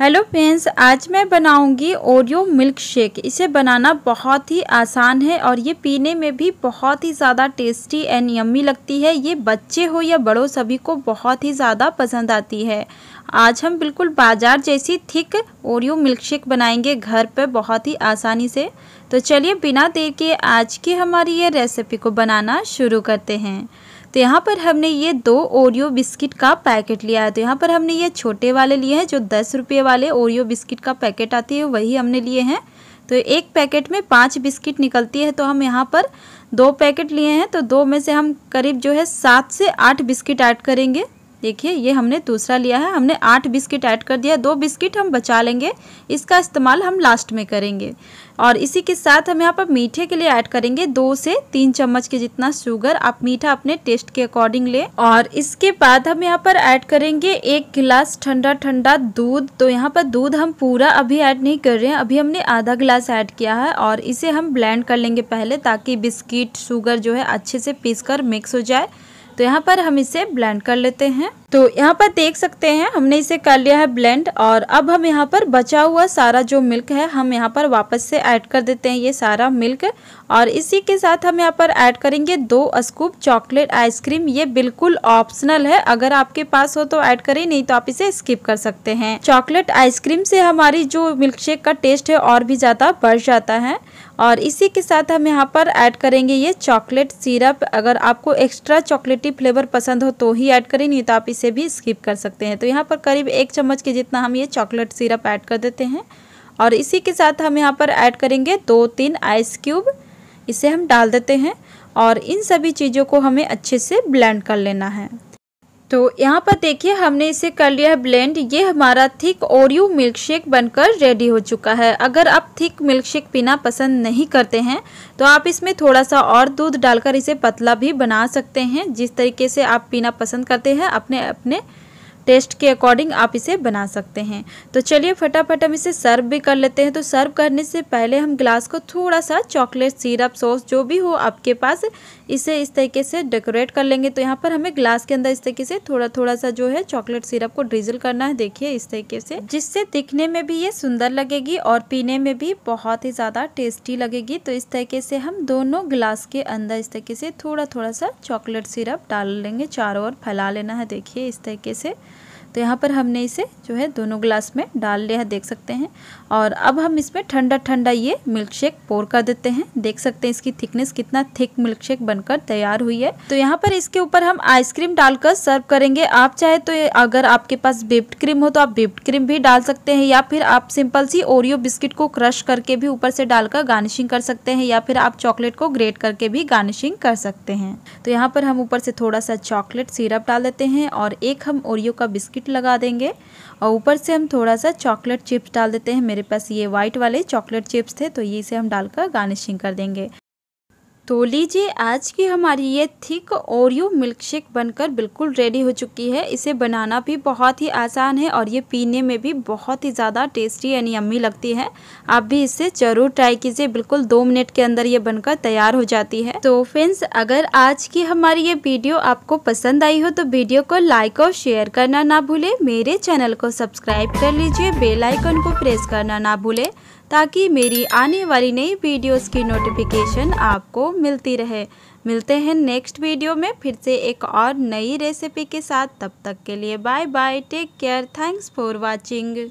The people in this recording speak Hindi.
हेलो फ्रेंड्स आज मैं बनाऊंगी ओरियो मिल्क शेक इसे बनाना बहुत ही आसान है और ये पीने में भी बहुत ही ज़्यादा टेस्टी एंड यम्मी लगती है ये बच्चे हो या बड़ों सभी को बहुत ही ज़्यादा पसंद आती है आज हम बिल्कुल बाजार जैसी थिक ओरियो मिल्कशेक बनाएंगे घर पर बहुत ही आसानी से तो चलिए बिना देर के आज की हमारी ये रेसिपी को बनाना शुरू करते हैं तो यहाँ पर हमने ये दो ओरियो बिस्किट का पैकेट लिया है तो यहाँ पर हमने ये छोटे वाले लिए हैं जो दस रुपये वाले ओरियो बिस्किट का पैकेट आती है वही हमने लिए हैं तो एक पैकेट में पाँच बिस्किट निकलती है तो हम यहाँ पर दो पैकेट लिए हैं तो दो में से हम करीब जो है सात से आठ बिस्किट ऐड करेंगे देखिए ये हमने दूसरा लिया है हमने आठ बिस्किट ऐड कर दिया दो बिस्किट हम बचा लेंगे इसका इस्तेमाल हम लास्ट में करेंगे और इसी के साथ हम यहाँ पर मीठे के लिए ऐड करेंगे दो से तीन चम्मच के जितना शुगर आप मीठा अपने टेस्ट के अकॉर्डिंग लें और इसके बाद हम यहाँ पर ऐड करेंगे एक गिलास ठंडा ठंडा दूध तो यहाँ पर दूध हम पूरा अभी ऐड नहीं कर रहे हैं अभी हमने आधा गिलास ऐड किया है और इसे हम ब्लैंड कर लेंगे पहले ताकि बिस्किट शुगर जो है अच्छे से पीस कर मिक्स हो जाए तो यहाँ पर हम इसे ब्लेंड कर लेते हैं तो यहाँ पर देख सकते हैं हमने इसे कर लिया है ब्लेंड और अब हम यहाँ पर बचा हुआ सारा जो मिल्क है हम यहाँ पर वापस से ऐड कर देते हैं ये सारा मिल्क और इसी के साथ हम यहाँ पर ऐड करेंगे दो स्कूप चॉकलेट आइसक्रीम ये बिल्कुल ऑप्शनल है अगर आपके पास हो तो ऐड करें नहीं तो आप इसे स्किप कर सकते हैं चॉकलेट आइसक्रीम से हमारी जो मिल्क शेक का टेस्ट है और भी ज़्यादा बढ़ जाता है और इसी के साथ हम यहाँ पर ऐड करेंगे ये चॉकलेट सिरप अगर आपको एक्स्ट्रा चॉकलेटी फ्लेवर पसंद हो तो ही ऐड करें नहीं तो आप इसे भी स्किप कर सकते हैं तो यहाँ पर करीब एक चम्मच के जितना हम ये चॉकलेट सिरप ऐड कर देते हैं और इसी के साथ हम यहाँ पर ऐड करेंगे दो तीन आइस क्यूब इसे हम डाल देते हैं और इन सभी चीज़ों को हमें अच्छे से ब्लेंड कर लेना है तो यहाँ पर देखिए हमने इसे कर लिया है ब्लेंड ये हमारा थिक ओरियो मिल्क शेक बनकर रेडी हो चुका है अगर आप थिक मिल्क शेक पीना पसंद नहीं करते हैं तो आप इसमें थोड़ा सा और दूध डालकर इसे पतला भी बना सकते हैं जिस तरीके से आप पीना पसंद करते हैं अपने अपने टेस्ट के अकॉर्डिंग आप इसे बना सकते हैं तो चलिए फटाफट हम इसे सर्व भी कर लेते हैं तो सर्व करने से पहले हम ग्लास को थोड़ा सा चॉकलेट सिरप सॉस जो भी हो आपके पास इसे इस तरीके से डेकोरेट कर लेंगे तो यहाँ पर हमें ग्लास के अंदर इस तरीके से थोड़ा थोड़ा सा जो है चॉकलेट सिरप को ड्रिजल करना है देखिए इस तरीके से जिससे दिखने में भी ये सुंदर लगेगी और पीने में भी बहुत ही ज़्यादा टेस्टी लगेगी तो इस तरीके से हम दोनों ग्लास के अंदर इस तरीके से थोड़ा थोड़ा सा चॉकलेट सिरप डाल लेंगे चारों ओर फैला लेना है देखिए इस तरीके से तो यहाँ पर हमने इसे जो है दोनों ग्लास में डाल लिया है देख सकते हैं और अब हम इसमें ठंडा ठंडा ये मिल्क शेक पोर कर देते हैं देख सकते हैं इसकी थिकनेस कितना थिक मिल्क शेक बनकर तैयार हुई है तो यहाँ पर इसके ऊपर हम आइसक्रीम डालकर सर्व करेंगे आप चाहे तो अगर आपके पास बिप्ड क्रीम हो तो आप बिप्ड क्रीम भी डाल सकते हैं या फिर आप सिंपल सी ओरियो बिस्किट को क्रश करके भी ऊपर से डालकर गार्निशिंग कर सकते हैं या फिर आप चॉकलेट को ग्रेट करके भी गार्निशिंग कर सकते हैं तो यहाँ पर हम ऊपर से थोड़ा सा चॉकलेट सिरप डाल देते हैं और एक हम ओरियो का बिस्किट चॉकलेट लगा देंगे और ऊपर से हम थोड़ा सा चॉकलेट चिप्स डाल देते हैं मेरे पास ये वाइट वाले चॉकलेट चिप्स थे तो ये इसे हम डालकर गार्निशिंग कर देंगे तो लीजिए आज की हमारी ये थिक ओरियो मिल्क शेक बनकर बिल्कुल रेडी हो चुकी है इसे बनाना भी बहुत ही आसान है और ये पीने में भी बहुत ही ज़्यादा टेस्टी एंड यम्मी लगती है आप भी इसे ज़रूर ट्राई कीजिए बिल्कुल दो मिनट के अंदर ये बनकर तैयार हो जाती है तो फ्रेंड्स अगर आज की हमारी ये वीडियो आपको पसंद आई हो तो वीडियो को लाइक और शेयर करना ना भूले मेरे चैनल को सब्सक्राइब कर लीजिए बेलाइकन को प्रेस करना ना भूले ताकि मेरी आने वाली नई वीडियोस की नोटिफिकेशन आपको मिलती रहे मिलते हैं नेक्स्ट वीडियो में फिर से एक और नई रेसिपी के साथ तब तक के लिए bye bye take care thanks for watching